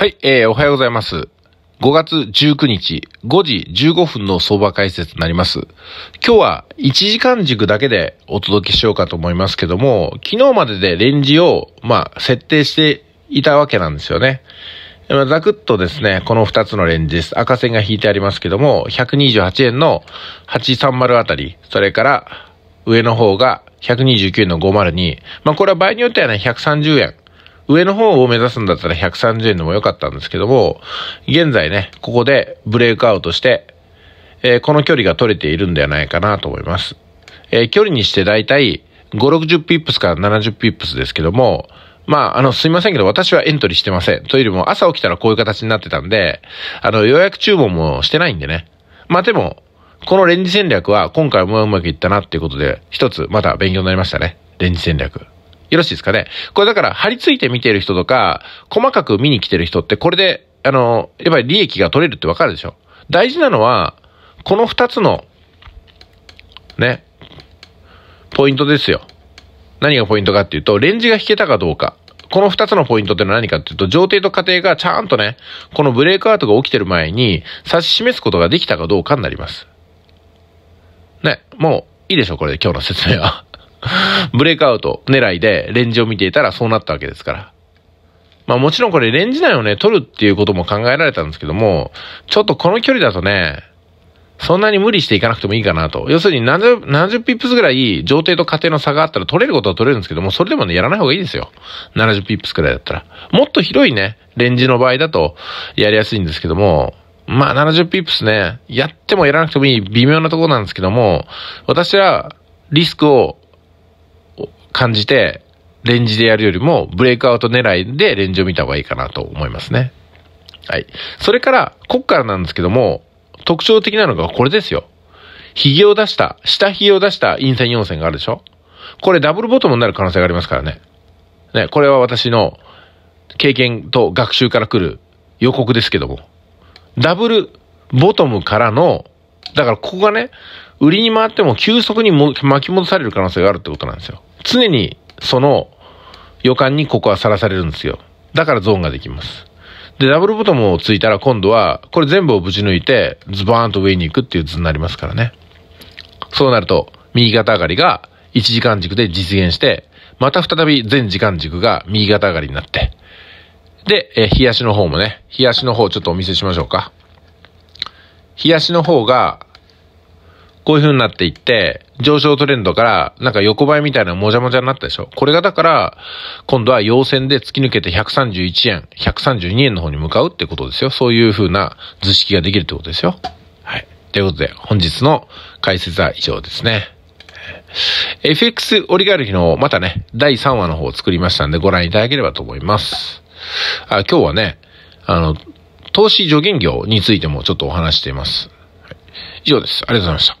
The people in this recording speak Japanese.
はい、えー、おはようございます。5月19日5時15分の相場解説になります。今日は1時間軸だけでお届けしようかと思いますけども、昨日まででレンジを、まあ、設定していたわけなんですよね。ザクッとですね、この2つのレンジです。赤線が引いてありますけども、128円の830あたり、それから上の方が129円の502。まあ、これは場合によってはね、130円。上の方を目指すんだったら130円でも良かったんですけども、現在ね、ここでブレイクアウトして、えー、この距離が取れているんではないかなと思います。えー、距離にしてだいたい5、60ピップスから70ピップスですけども、まあ、あの、すいませんけど、私はエントリーしてません。というよりも、朝起きたらこういう形になってたんで、あの、予約注文もしてないんでね。まあでも、このレンジ戦略は今回もうまくいったなっていうことで、一つまた勉強になりましたね。レンジ戦略。よろしいですかね。これだから、張り付いて見てる人とか、細かく見に来てる人って、これで、あの、やっぱり利益が取れるってわかるでしょ。大事なのは、この二つの、ね、ポイントですよ。何がポイントかっていうと、レンジが引けたかどうか。この二つのポイントってのは何かっていうと、上程と下程がちゃんとね、このブレイクアウトが起きてる前に指し示すことができたかどうかになります。ね、もういいでしょう、これで今日の説明は。ブレイクアウト狙いでレンジを見ていたらそうなったわけですから。まあもちろんこれレンジ内をね、取るっていうことも考えられたんですけども、ちょっとこの距離だとね、そんなに無理していかなくてもいいかなと。要するに70、70ピップスぐらい、上程と下程の差があったら取れることは取れるんですけども、それでもね、やらない方がいいですよ。70ピップスくらいだったら。もっと広いね、レンジの場合だと、やりやすいんですけども、まあ70ピップスね、やってもやらなくてもいい微妙なところなんですけども、私はリスクを感じて、レンジでやるよりも、ブレイクアウト狙いでレンジを見た方がいいかなと思いますね。はい。それから、こっからなんですけども、特徴的なのがこれですよ。髭を出した、下髭を出した陰線4線があるでしょこれダブルボトムになる可能性がありますからね。ね、これは私の経験と学習から来る予告ですけども。ダブルボトムからの、だからここがね、売りに回っても急速に巻き戻される可能性があるってことなんですよ。常にその予感にここはさらされるんですよ。だからゾーンができます。で、ダブルボトムをついたら今度は、これ全部をぶち抜いて、ズバーンと上に行くっていう図になりますからね。そうなると、右肩上がりが1時間軸で実現して、また再び全時間軸が右肩上がりになって、で、え、日足の方もね、日足の方ちょっとお見せしましょうか。日足の方が、こういう風になっていって、上昇トレンドから、なんか横ばいみたいなもじゃもじゃになったでしょこれがだから、今度は陽線で突き抜けて131円、132円の方に向かうってことですよ。そういう風な図式ができるってことですよ。はい。ということで、本日の解説は以上ですね。FX オリガルヒの、またね、第3話の方を作りましたんで、ご覧いただければと思います。あ今日はね、あの、投資助言業についてもちょっとお話しています。以上です。ありがとうございました。